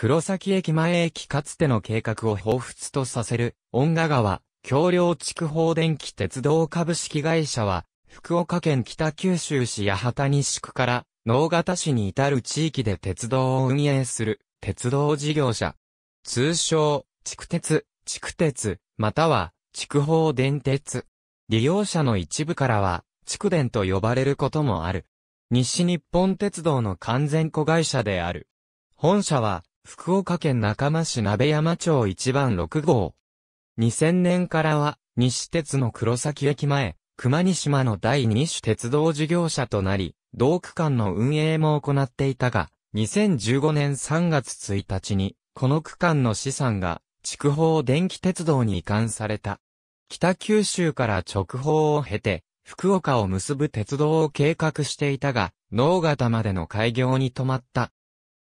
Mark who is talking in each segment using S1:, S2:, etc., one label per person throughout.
S1: 黒崎駅前駅かつての計画を彷彿とさせる、恩賀川、橋梁築法電気鉄道株式会社は、福岡県北九州市八幡西区から、能形市に至る地域で鉄道を運営する、鉄道事業者。通称、地区鉄、地区鉄、または、筑法電鉄。利用者の一部からは、筑電と呼ばれることもある。西日本鉄道の完全子会社である。本社は、福岡県中間市鍋山町一番六号。2000年からは、西鉄の黒崎駅前、熊西島の第二種鉄道事業者となり、同区間の運営も行っていたが、2015年3月1日に、この区間の資産が、筑豊電気鉄道に移管された。北九州から直方を経て、福岡を結ぶ鉄道を計画していたが、農型までの開業に止まった。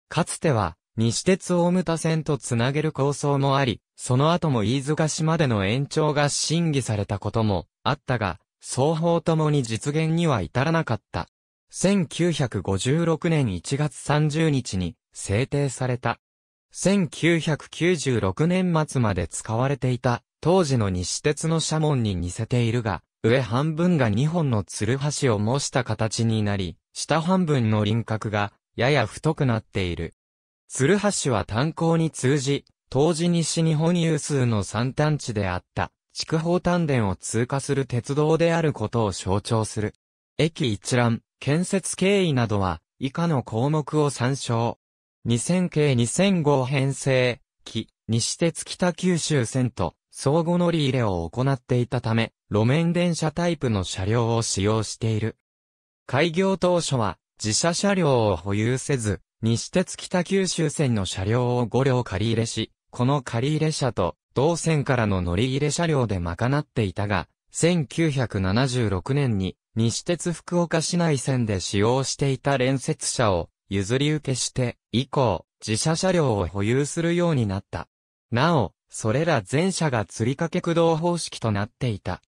S1: かつては、西鉄大牟田線とつなげる構想もあり、その後も飯塚市までの延長が審議されたこともあったが、双方ともに実現には至らなかった。1956年1月30日に制定された。1996年末まで使われていた当時の西鉄の社門に似せているが、上半分が2本のつる橋を模した形になり、下半分の輪郭がやや太くなっている。鶴橋は炭鉱に通じ、当時西日本有数の山端地であった、筑豊丹田を通過する鉄道であることを象徴する。駅一覧、建設経緯などは、以下の項目を参照。2000系2005編成、期、西鉄北九州線と、相互乗り入れを行っていたため、路面電車タイプの車両を使用している。開業当初は、自社車両を保有せず、西鉄北九州線の車両を5両借り入れし、この借り入れ車と、同線からの乗り入れ車両で賄っていたが、1976年に、西鉄福岡市内線で使用していた連接車を譲り受けして、以降、自社車両を保有するようになった。なお、それら全車が吊り掛け駆動方式となっていた。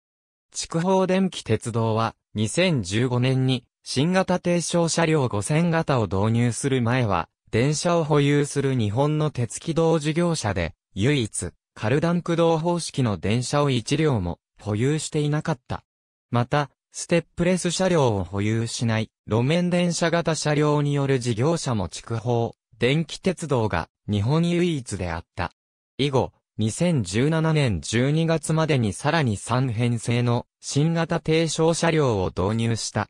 S1: 筑豊電気鉄道は、2015年に新型低床車両5000型を導入する前は、電車を保有する日本の鉄軌道事業者で、唯一、カルダン駆動方式の電車を1両も保有していなかった。また、ステップレス車両を保有しない路面電車型車両による事業者も筑法、電気鉄道が日本唯一であった。以後、2017年12月までにさらに3編成の新型低床車両を導入した。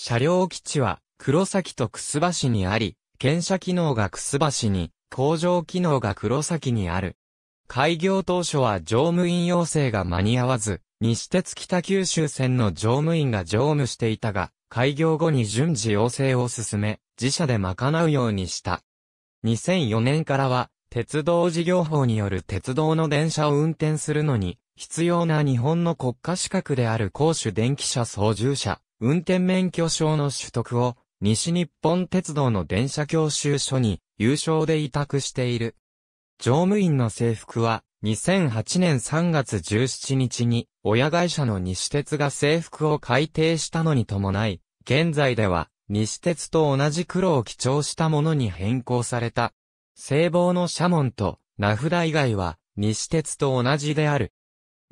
S1: 車両基地は黒崎と楠橋にあり、検車機能が楠橋に、工場機能が黒崎にある。開業当初は乗務員要請が間に合わず、西鉄北九州線の乗務員が乗務していたが、開業後に順次要請を進め、自社で賄うようにした。2004年からは、鉄道事業法による鉄道の電車を運転するのに、必要な日本の国家資格である公主電気車操縦者、運転免許証の取得を西日本鉄道の電車教習所に有償で委託している。乗務員の制服は2008年3月17日に親会社の西鉄が制服を改定したのに伴い、現在では西鉄と同じ黒を基調したものに変更された。西望の社紋と名札以外は西鉄と同じである。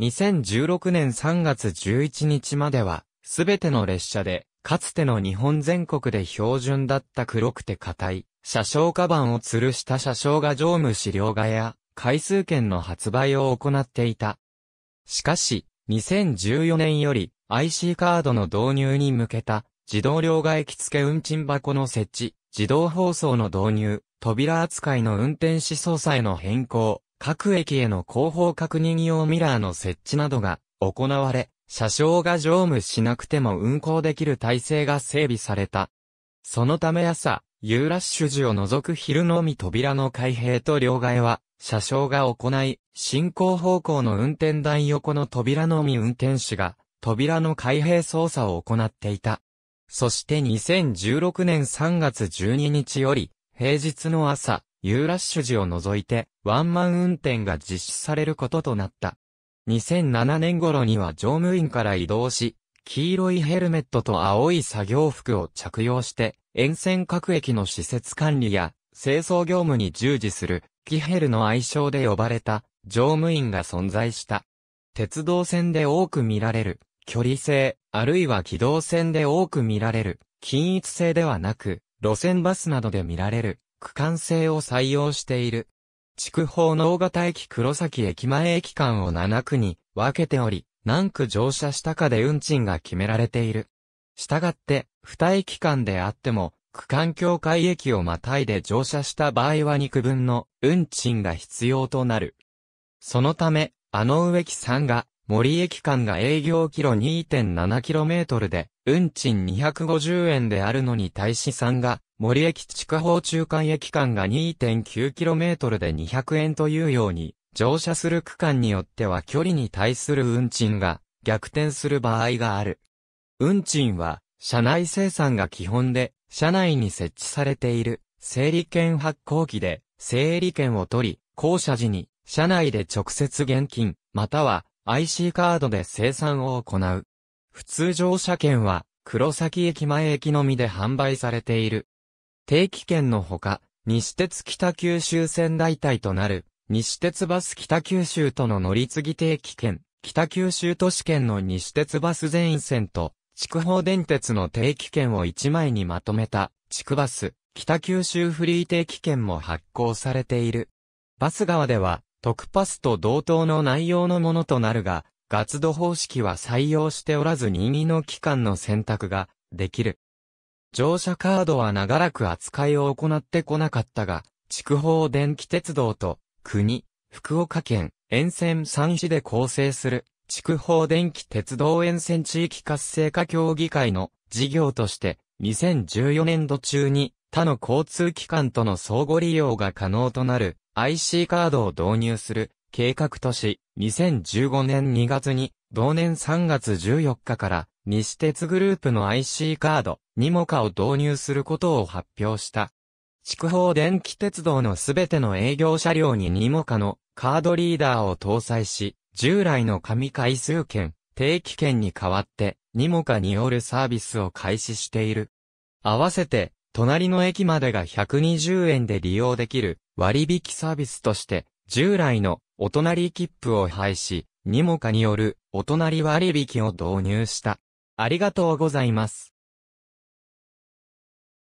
S1: 2016年3月11日まではすべての列車で、かつての日本全国で標準だった黒くて硬い、車掌カバンを吊るした車掌が乗務資料画や、回数券の発売を行っていた。しかし、2014年より IC カードの導入に向けた、自動両替機付け運賃箱の設置、自動放送の導入、扉扱いの運転士操作への変更、各駅への広報確認用ミラーの設置などが行われ、車掌が乗務しなくても運行できる体制が整備された。そのため朝、ユーラッシュ時を除く昼のみ扉の開閉と両替は、車掌が行い、進行方向の運転台横の扉のみ運転手が、扉の開閉操作を行っていた。そして2016年3月12日より、平日の朝、ユーラッシュ時を除いて、ワンマン運転が実施されることとなった。2007年頃には乗務員から移動し、黄色いヘルメットと青い作業服を着用して、沿線各駅の施設管理や清掃業務に従事する、キヘルの愛称で呼ばれた乗務員が存在した。鉄道線で多く見られる、距離性、あるいは機動線で多く見られる、均一性ではなく、路線バスなどで見られる、区間性を採用している。筑豊大型駅黒崎駅前駅間を7区に分けており、何区乗車したかで運賃が決められている。したがって、2駅間であっても、区間境界駅をまたいで乗車した場合は2区分の運賃が必要となる。そのため、あの上駅んが、森駅間が営業キロ 2.7km で、運賃250円であるのに対し3が、森駅地下方中間駅間が 2.9km で200円というように、乗車する区間によっては距離に対する運賃が逆転する場合がある。運賃は、車内生産が基本で、車内に設置されている、整理券発行機で、整理券を取り、降車時に、車内で直接現金、または IC カードで生産を行う。普通乗車券は、黒崎駅前駅のみで販売されている。定期券のほか、西鉄北九州線代替となる、西鉄バス北九州との乗り継ぎ定期券、北九州都市圏の西鉄バス全員線と、筑豊電鉄の定期券を1枚にまとめた、筑バス、北九州フリー定期券も発行されている。バス側では、特パスと同等の内容のものとなるが、ガツド方式は採用しておらず任意の期間の選択ができる。乗車カードは長らく扱いを行ってこなかったが、筑豊電気鉄道と国、福岡県、沿線3市で構成する、筑豊電気鉄道沿線地域活性化協議会の事業として、2014年度中に他の交通機関との相互利用が可能となる IC カードを導入する計画とし、2015年2月に同年3月14日から西鉄グループの IC カードにもかを導入することを発表した。筑豊電気鉄道のすべての営業車両にニモカのカードリーダーを搭載し、従来の紙回数券、定期券に代わって、ニモカによるサービスを開始している。合わせて、隣の駅までが120円で利用できる割引サービスとして、従来のお隣切符を廃止、ニモカによるお隣割引を導入した。ありがとうございます。